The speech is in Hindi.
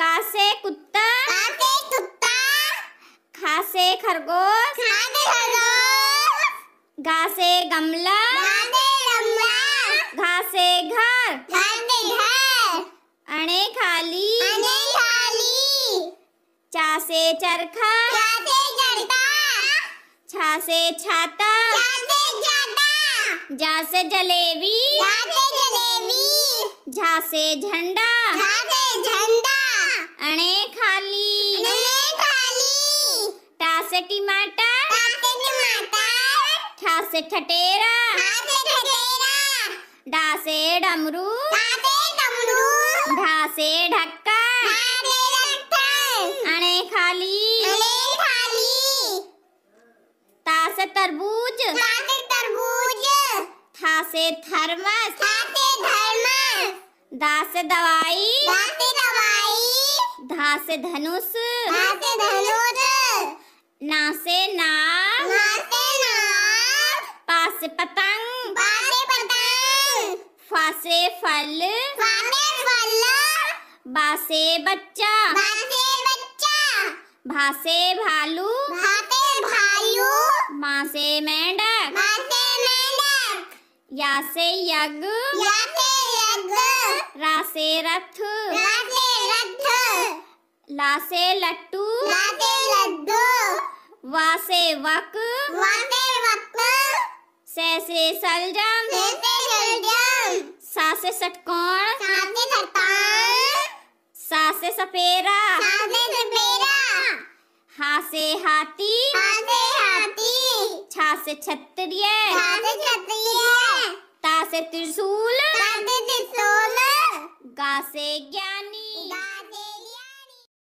कासे कुत्ता कासे कुत्ता खासे खरगोश खासे खरगोश घासे गमला घासे गमला घासे घर घासे घर अणे खाली अणे खाली चासे चरखा चासे चरखा छासे छाता छासे छाता जासे जलेबी जासे जलेबी झासे झंडा झंडा अणे खाली अणे खाली टासे टमाटर टासे टमाटर खासे ठटेरा खासे ठटेरा डासे डमरू डासे डमरू ढासे ढक्का ढासे ढक्का अणे खाली अणे खाली तासे तरबूज तासे तरबूज खासे थर्मस खासे थर्मस दासे दवाई दासे दवाई धा से धनुष से धनुष ना से नाग ना से नाग पा से पतंग पा से पतंग फा से फल फा से फल बा से बच्चा बा से बच्चा भा से भालू भा से भालू माँ से मेंढक माँ से मेंढक या से यज्ञ या से यज्ञ रा से रथ रा लासे लट्टू लासे लड्डू वासे वक वासे वक सैसे सलजम सैसे सलजम सासे षटकोण सासे षटकोण सासे सपेरा सासे सपेरा हासे हाथी हासे हाथी छासे छत्रिय छासे छत्रिय तासे त्रिशूल तासे त्रिशूल गासे ज्ञानी